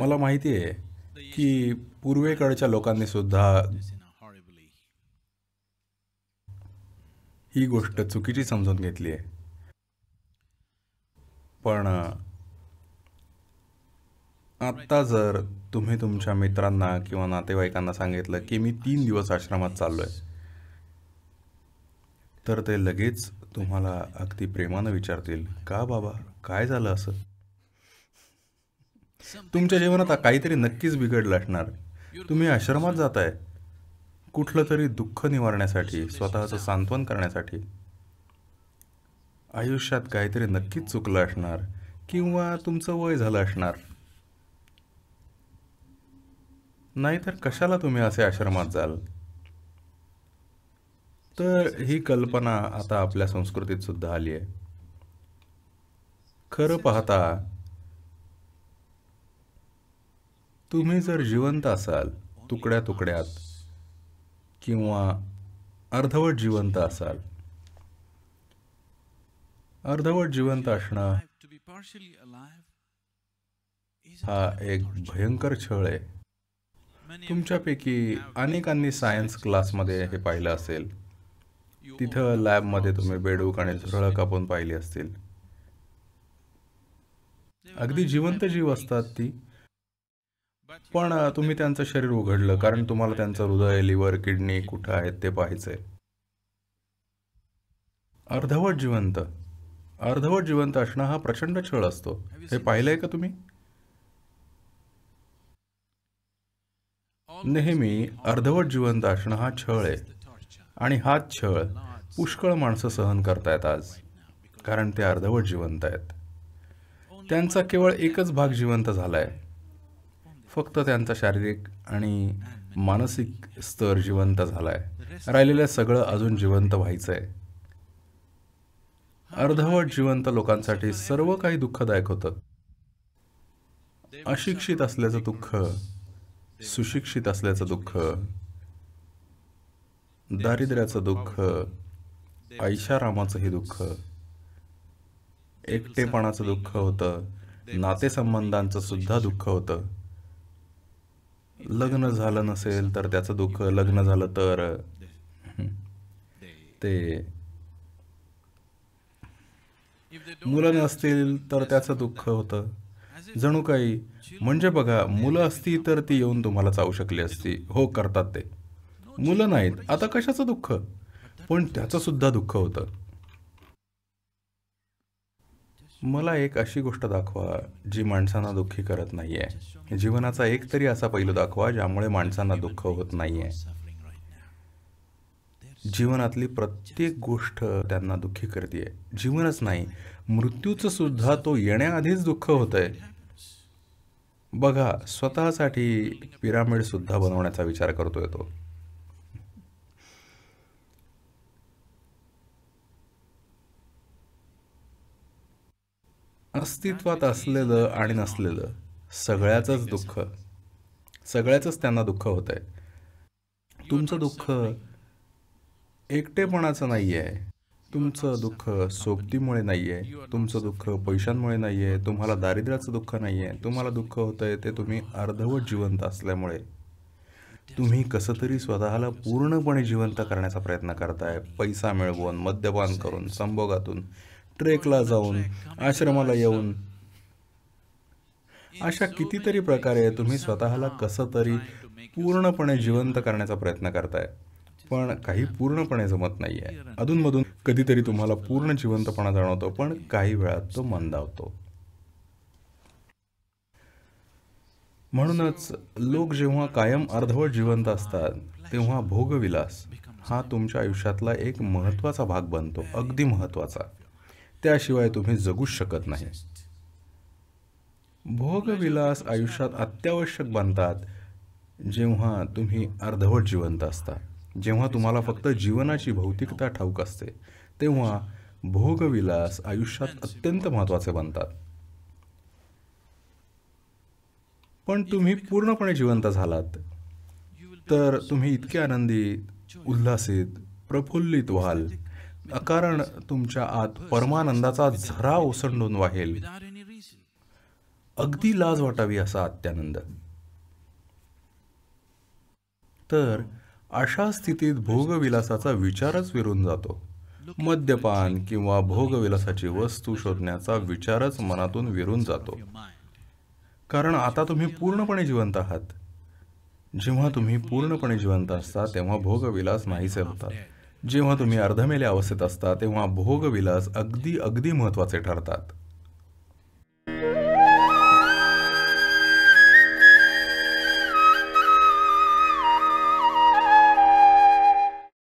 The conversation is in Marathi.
मला माहिती आहे की पूर्वेकडच्या लोकांनी सुद्धा ही गोष्ट चुकीची समजून घेतली आहे पण आत्ता जर तुम्ही तुमच्या मित्रांना किंवा नातेवाईकांना सांगितलं की मी तीन दिवस आश्रमात चाललोय तर ते लगेच तुम्हाला अगदी प्रेमानं विचारतील का बाबा काय झालं असं तुमच्या जीवनात काहीतरी नक्कीच बिघडलं असणार तुम्ही आश्रमात जाताय कुठलं तरी दुःख निवारण्यासाठी स्वतःच सांत्वन करण्यासाठी आयुष्यात काहीतरी नक्कीच चुकलं असणार किंवा तुमचं वय झालं असणार नाहीतर कशाला तुम्ही असे आश्रमात जाल तर ही कल्पना आता आपल्या संस्कृतीत सुद्धा आली आहे खरं पाहता तुम्ही जर जिवंत असाल तुकड्या तुकड्यात किंवा अर्धवट जिवंत असाल अर्धवट जिवंत असणं हा एक भयंकर छळ आहे तुमच्यापैकी अनेकांनी सायन्स क्लासमध्ये हे पाहिलं असेल तिथं लॅबमध्ये तुम्ही बेडूक आणि झुरळ कापून पाहिली असतील अगदी जिवंत जीव असतात ती पण तुम्ही त्यांचं शरीर उघडलं कारण तुम्हाला त्यांचं हृदय लिव्हर किडनी कुठं आहेत ते पाहायचंय अर्धवट जिवंत अर्धवट जिवंत असणं हा प्रचंड छळ असतो हे पाहिलंय का तुम्ही नेहमी अर्धवट जिवंत असणं हा छळ आहे आणि हाच छळ पुष्कळ माणसं सहन करतायत आज कारण ते अर्धवट जिवंत आहेत त्यांचा केवळ एकच भाग जिवंत झालाय फक्त त्यांचा शारीरिक आणि मानसिक स्तर जिवंत झाला आहे राहिलेलं सगळं अजून जिवंत व्हायचं आहे अर्धवट जिवंत लोकांसाठी सर्व काही दुःखदायक होतं अशिक्षित असल्याचं दुःख सुशिक्षित असल्याचं दुःख दारिद्र्याचं दुःख ऐशारामाचंही दुःख एकटेपणाचं दुःख होतं नातेसंबंधांचं सुद्धा दुःख होतं लग्न झालं नसेल तर त्याचं दुःख लग्न झालं तर ते मुलं नसतील तर त्याचं दुःख होतं जणू काही म्हणजे बघा मुलं असती तर ती येऊन तुम्हाला चावू शकली असती हो करतात ते मुलं नाहीत आता कशाचं दुःख पण त्याचं सुद्धा दुःख होतं मला एक अशी गोष्ट दाखवा जी माणसांना दुःखी करत नाही आहे जीवनाचा एक तरी असा पैलू दाखवा ज्यामुळे माणसांना दुःख होत नाही आहे जीवनातली प्रत्येक गोष्ट त्यांना दुःखी करते जीवनच नाही मृत्यूचं सुद्धा तो येण्याआधीच दुःख होत आहे बघा स्वतःसाठी पिरामिड सुद्धा बनवण्याचा विचार करतोय तो अस्तित्वात असलेलं आणि नसलेलं सगळ्याच दुःख सगळ्याचंच त्यांना दुःख होत आहे तुमचं दुःख एकटेपणाचं नाही आहे तुमचं दुःख सोबतीमुळे नाही आहे तुमचं दुःख पैशांमुळे नाही आहे तुम्हाला दारिद्र्याचं दुःख नाही आहे तुम्हाला दुःख होत आहे ते तुम्ही अर्धवट जिवंत असल्यामुळे तुम्ही कसं तरी स्वतःला पूर्णपणे जिवंत करण्याचा प्रयत्न करताय पैसा मिळवून मद्यपान करून संभोगातून ट्रेकला जाऊन आश्रमाला येऊन अशा कितीतरी प्रकारे तुम्ही स्वतःला कस तरी पूर्णपणे जिवंत करण्याचा प्रयत्न करताय पण काही पूर्णपणे जमत नाही आहे अधूनमधून कधीतरी तुम्हाला पूर्ण जिवंतपणा जाणवतो पण काही वेळात तो मंदावतो म्हणूनच लोक जेव्हा कायम अर्धवट जिवंत असतात तेव्हा भोगविलास हा तुमच्या आयुष्यातला एक महत्वाचा भाग बनतो अगदी महत्वाचा त्याशिवाय तुम्ही जगूच शकत नाही भोगविलास आयुष्यात अत्यावश्यक बनतात जेव्हा तुम्ही अर्धवट जिवंत असता जेव्हा तुम्हाला फक्त जीवनाची भौतिकता ठाऊक असते तेव्हा भोगविलास आयुष्यात अत्यंत महत्वाचे बनतात पण तुम्ही पूर्णपणे जिवंत झालात तर तुम्ही इतके आनंदी उल्हासित प्रफुल्लित व्हाल अकारण तुमच्या आत परमानंदाचा झरा ओसंडून वाहेल अगदी लाज वाटावी असा अत्यानंद तर अशा स्थितीत भोगविलासाचा विचारच विरून जातो मद्यपान किंवा भोगविलासाची वस्तू शोधण्याचा विचारच मनातून विरून जातो कारण आता तुम्ही पूर्णपणे जिवंत आहात जेव्हा तुम्ही पूर्णपणे जिवंत असता तेव्हा भोगविलास नाहीसे होतात जेव्हा तुम्ही अर्धमेल्या अवस्थेत असता तेव्हा भोगविलास अगदी अगदी महत्त्वाचे ठरतात